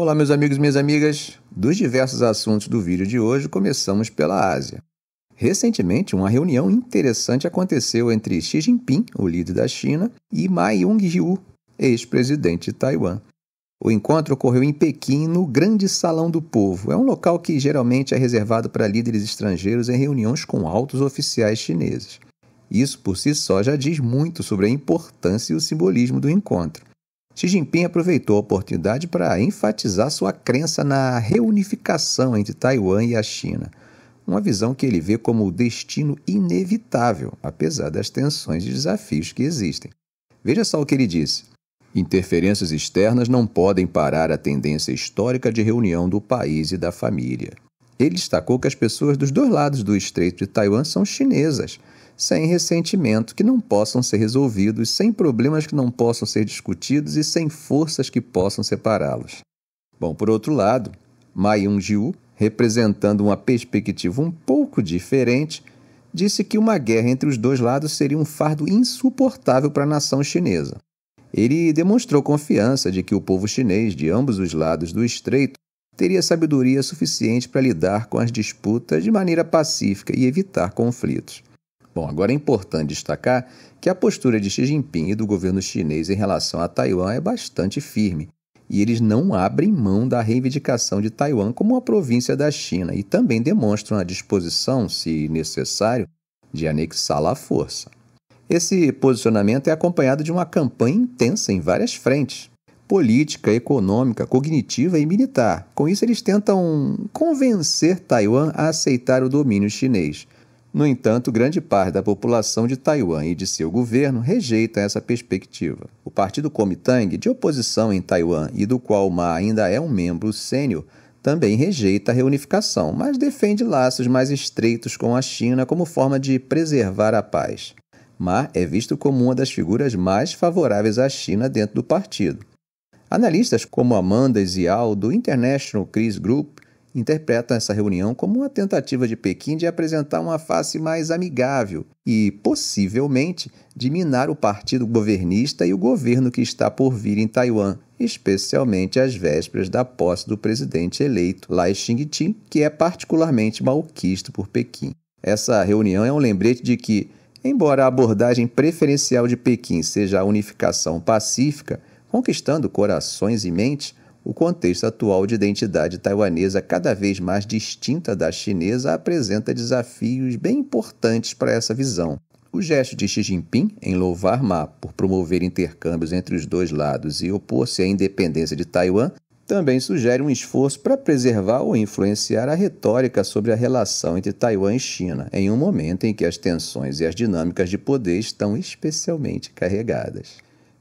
Olá, meus amigos e minhas amigas. Dos diversos assuntos do vídeo de hoje, começamos pela Ásia. Recentemente, uma reunião interessante aconteceu entre Xi Jinping, o líder da China, e Ma yong ju ex-presidente de Taiwan. O encontro ocorreu em Pequim, no Grande Salão do Povo. É um local que geralmente é reservado para líderes estrangeiros em reuniões com altos oficiais chineses. Isso por si só já diz muito sobre a importância e o simbolismo do encontro. Xi Jinping aproveitou a oportunidade para enfatizar sua crença na reunificação entre Taiwan e a China, uma visão que ele vê como o destino inevitável, apesar das tensões e desafios que existem. Veja só o que ele disse. Interferências externas não podem parar a tendência histórica de reunião do país e da família. Ele destacou que as pessoas dos dois lados do Estreito de Taiwan são chinesas sem ressentimento que não possam ser resolvidos, sem problemas que não possam ser discutidos e sem forças que possam separá-los. Bom, por outro lado, Ma Jiu, representando uma perspectiva um pouco diferente, disse que uma guerra entre os dois lados seria um fardo insuportável para a nação chinesa. Ele demonstrou confiança de que o povo chinês de ambos os lados do estreito teria sabedoria suficiente para lidar com as disputas de maneira pacífica e evitar conflitos. Bom, agora é importante destacar que a postura de Xi Jinping e do governo chinês em relação a Taiwan é bastante firme. E eles não abrem mão da reivindicação de Taiwan como uma província da China e também demonstram a disposição, se necessário, de anexá-la à força. Esse posicionamento é acompanhado de uma campanha intensa em várias frentes, política, econômica, cognitiva e militar. Com isso, eles tentam convencer Taiwan a aceitar o domínio chinês. No entanto, grande parte da população de Taiwan e de seu governo rejeita essa perspectiva. O partido Kuomintang, de oposição em Taiwan e do qual Ma ainda é um membro sênior, também rejeita a reunificação, mas defende laços mais estreitos com a China como forma de preservar a paz. Ma é visto como uma das figuras mais favoráveis à China dentro do partido. Analistas como Amanda Zial, do International Crisis Group, interpretam essa reunião como uma tentativa de Pequim de apresentar uma face mais amigável e, possivelmente, de minar o partido governista e o governo que está por vir em Taiwan, especialmente às vésperas da posse do presidente eleito Lai ching que é particularmente malquisto por Pequim. Essa reunião é um lembrete de que, embora a abordagem preferencial de Pequim seja a unificação pacífica, conquistando corações e mentes, o contexto atual de identidade taiwanesa cada vez mais distinta da chinesa apresenta desafios bem importantes para essa visão. O gesto de Xi Jinping em louvar Ma por promover intercâmbios entre os dois lados e opor-se à independência de Taiwan também sugere um esforço para preservar ou influenciar a retórica sobre a relação entre Taiwan e China, em um momento em que as tensões e as dinâmicas de poder estão especialmente carregadas.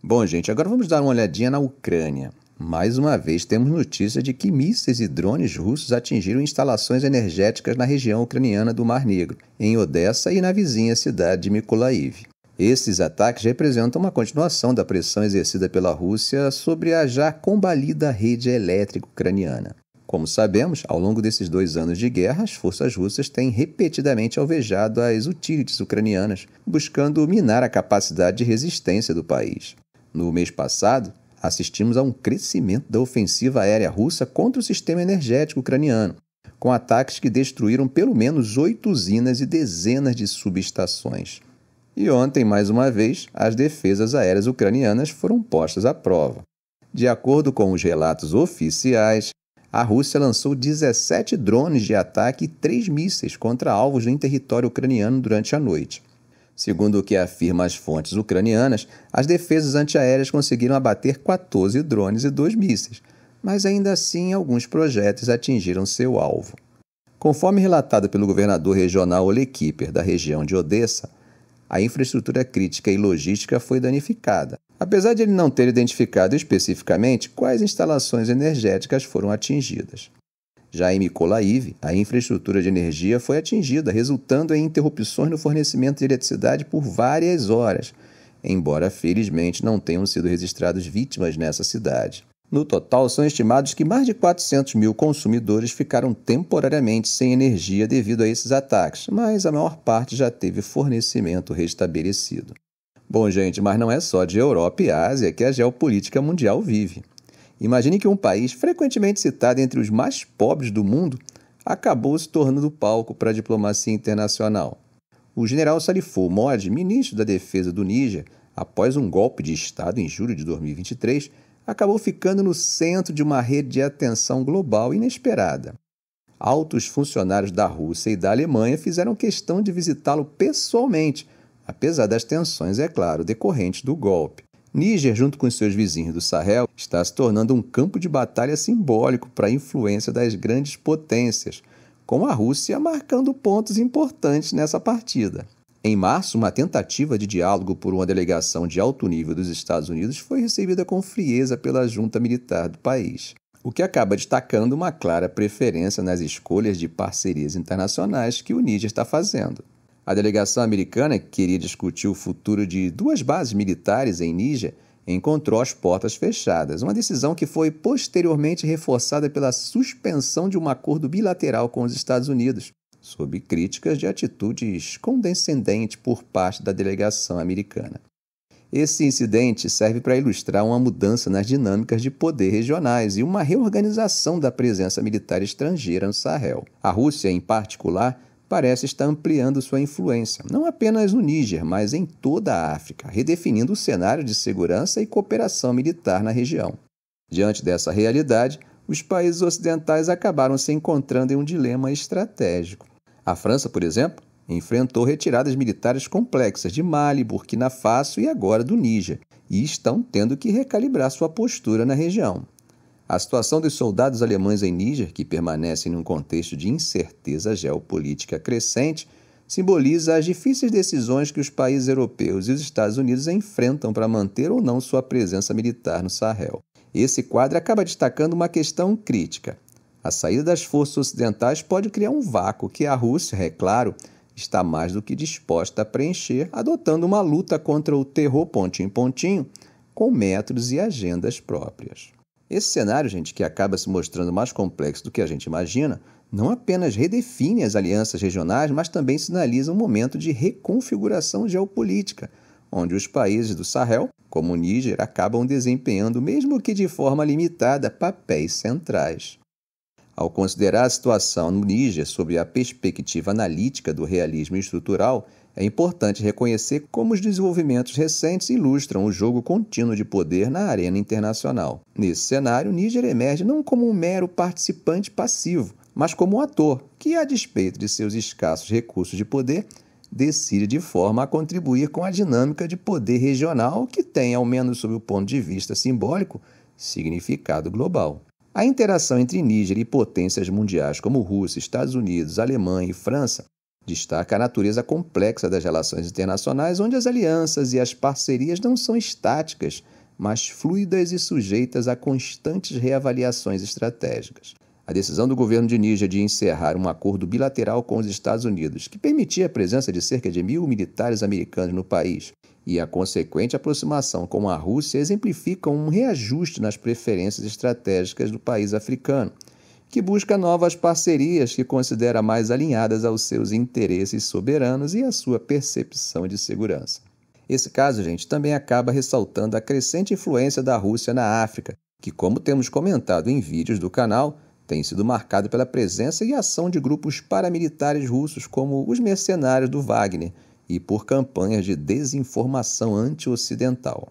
Bom, gente, agora vamos dar uma olhadinha na Ucrânia. Mais uma vez, temos notícia de que mísseis e drones russos atingiram instalações energéticas na região ucraniana do Mar Negro, em Odessa e na vizinha cidade de Mykolaiv. Esses ataques representam uma continuação da pressão exercida pela Rússia sobre a já combalida rede elétrica ucraniana. Como sabemos, ao longo desses dois anos de guerra, as forças russas têm repetidamente alvejado as utilities ucranianas, buscando minar a capacidade de resistência do país. No mês passado, assistimos a um crescimento da ofensiva aérea russa contra o sistema energético ucraniano, com ataques que destruíram pelo menos oito usinas e dezenas de subestações. E ontem, mais uma vez, as defesas aéreas ucranianas foram postas à prova. De acordo com os relatos oficiais, a Rússia lançou 17 drones de ataque e 3 mísseis contra alvos em território ucraniano durante a noite. Segundo o que afirma as fontes ucranianas, as defesas antiaéreas conseguiram abater 14 drones e dois mísseis, mas ainda assim alguns projetos atingiram seu alvo. Conforme relatado pelo governador regional Olekiper da região de Odessa, a infraestrutura crítica e logística foi danificada, apesar de ele não ter identificado especificamente quais instalações energéticas foram atingidas. Já em Mykolaiv, a infraestrutura de energia foi atingida, resultando em interrupções no fornecimento de eletricidade por várias horas, embora felizmente não tenham sido registradas vítimas nessa cidade. No total, são estimados que mais de 400 mil consumidores ficaram temporariamente sem energia devido a esses ataques, mas a maior parte já teve fornecimento restabelecido. Bom, gente, mas não é só de Europa e Ásia que a geopolítica mundial vive. Imagine que um país frequentemente citado entre os mais pobres do mundo acabou se tornando palco para a diplomacia internacional. O general Salifou Mod, ministro da Defesa do Níger, após um golpe de Estado em julho de 2023, acabou ficando no centro de uma rede de atenção global inesperada. Altos funcionários da Rússia e da Alemanha fizeram questão de visitá-lo pessoalmente, apesar das tensões, é claro, decorrentes do golpe. Níger, junto com seus vizinhos do Sahel, está se tornando um campo de batalha simbólico para a influência das grandes potências, com a Rússia marcando pontos importantes nessa partida. Em março, uma tentativa de diálogo por uma delegação de alto nível dos Estados Unidos foi recebida com frieza pela junta militar do país, o que acaba destacando uma clara preferência nas escolhas de parcerias internacionais que o Níger está fazendo. A delegação americana, que queria discutir o futuro de duas bases militares em Níger, encontrou as portas fechadas, uma decisão que foi posteriormente reforçada pela suspensão de um acordo bilateral com os Estados Unidos, sob críticas de atitudes condescendentes por parte da delegação americana. Esse incidente serve para ilustrar uma mudança nas dinâmicas de poder regionais e uma reorganização da presença militar estrangeira no Sahel. A Rússia, em particular, parece estar ampliando sua influência, não apenas no Níger, mas em toda a África, redefinindo o cenário de segurança e cooperação militar na região. Diante dessa realidade, os países ocidentais acabaram se encontrando em um dilema estratégico. A França, por exemplo, enfrentou retiradas militares complexas de Mali, Burkina Faso e agora do Níger, e estão tendo que recalibrar sua postura na região. A situação dos soldados alemães em Níger, que permanecem num contexto de incerteza geopolítica crescente, simboliza as difíceis decisões que os países europeus e os Estados Unidos enfrentam para manter ou não sua presença militar no Sahel. Esse quadro acaba destacando uma questão crítica. A saída das forças ocidentais pode criar um vácuo que a Rússia, é claro, está mais do que disposta a preencher, adotando uma luta contra o terror pontinho em pontinho, com métodos e agendas próprias. Esse cenário, gente, que acaba se mostrando mais complexo do que a gente imagina, não apenas redefine as alianças regionais, mas também sinaliza um momento de reconfiguração geopolítica, onde os países do Sahel, como o Níger, acabam desempenhando, mesmo que de forma limitada, papéis centrais. Ao considerar a situação no Níger sob a perspectiva analítica do realismo estrutural, é importante reconhecer como os desenvolvimentos recentes ilustram o jogo contínuo de poder na arena internacional. Nesse cenário, Níger emerge não como um mero participante passivo, mas como um ator que, a despeito de seus escassos recursos de poder, decide de forma a contribuir com a dinâmica de poder regional que tem, ao menos sob o ponto de vista simbólico, significado global. A interação entre Níger e potências mundiais como Rússia, Estados Unidos, Alemanha e França Destaca a natureza complexa das relações internacionais, onde as alianças e as parcerias não são estáticas, mas fluidas e sujeitas a constantes reavaliações estratégicas. A decisão do governo de Níger de encerrar um acordo bilateral com os Estados Unidos, que permitia a presença de cerca de mil militares americanos no país, e a consequente aproximação com a Rússia exemplificam um reajuste nas preferências estratégicas do país africano que busca novas parcerias que considera mais alinhadas aos seus interesses soberanos e à sua percepção de segurança. Esse caso, gente, também acaba ressaltando a crescente influência da Rússia na África, que, como temos comentado em vídeos do canal, tem sido marcado pela presença e ação de grupos paramilitares russos como os mercenários do Wagner e por campanhas de desinformação anti-ocidental.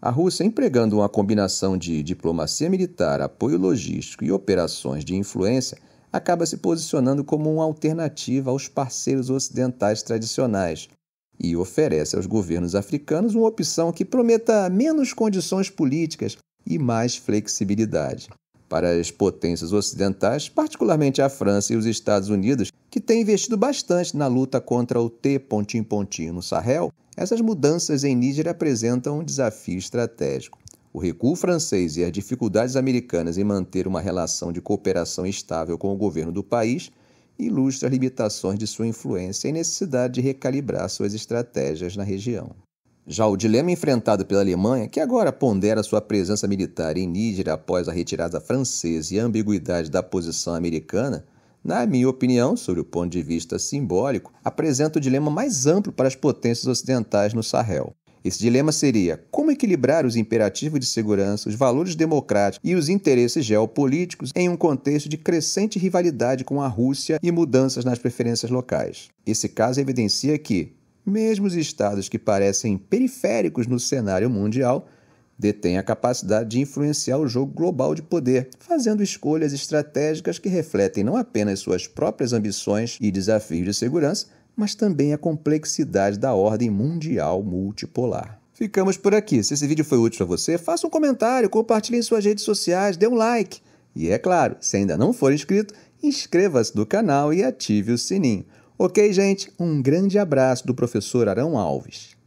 A Rússia, empregando uma combinação de diplomacia militar, apoio logístico e operações de influência, acaba se posicionando como uma alternativa aos parceiros ocidentais tradicionais e oferece aos governos africanos uma opção que prometa menos condições políticas e mais flexibilidade. Para as potências ocidentais, particularmente a França e os Estados Unidos, que têm investido bastante na luta contra o T pontim pontim no Sahel, essas mudanças em Níger apresentam um desafio estratégico. O recuo francês e as dificuldades americanas em manter uma relação de cooperação estável com o governo do país ilustram as limitações de sua influência e necessidade de recalibrar suas estratégias na região. Já o dilema enfrentado pela Alemanha, que agora pondera sua presença militar em Níger após a retirada francesa e a ambiguidade da posição americana, na minha opinião, sobre o ponto de vista simbólico, apresenta o dilema mais amplo para as potências ocidentais no Sahel. Esse dilema seria como equilibrar os imperativos de segurança, os valores democráticos e os interesses geopolíticos em um contexto de crescente rivalidade com a Rússia e mudanças nas preferências locais. Esse caso evidencia que, mesmo os estados que parecem periféricos no cenário mundial, detém a capacidade de influenciar o jogo global de poder, fazendo escolhas estratégicas que refletem não apenas suas próprias ambições e desafios de segurança, mas também a complexidade da ordem mundial multipolar. Ficamos por aqui. Se esse vídeo foi útil para você, faça um comentário, compartilhe em suas redes sociais, dê um like. E é claro, se ainda não for inscrito, inscreva-se no canal e ative o sininho. Ok, gente? Um grande abraço do professor Arão Alves.